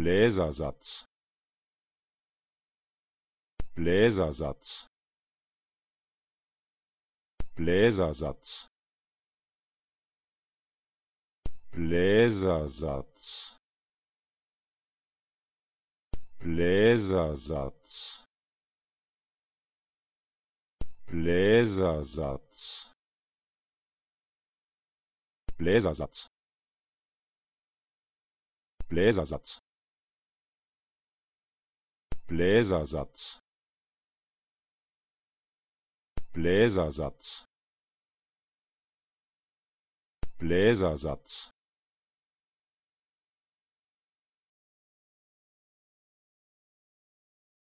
Bläsersatz Bläsersatz Bläsersatz Bläsersatz Bläsersatz Bläsersatz Bläsersatz Bläsersatz Bläsersatz Bläsersatz Bläsersatz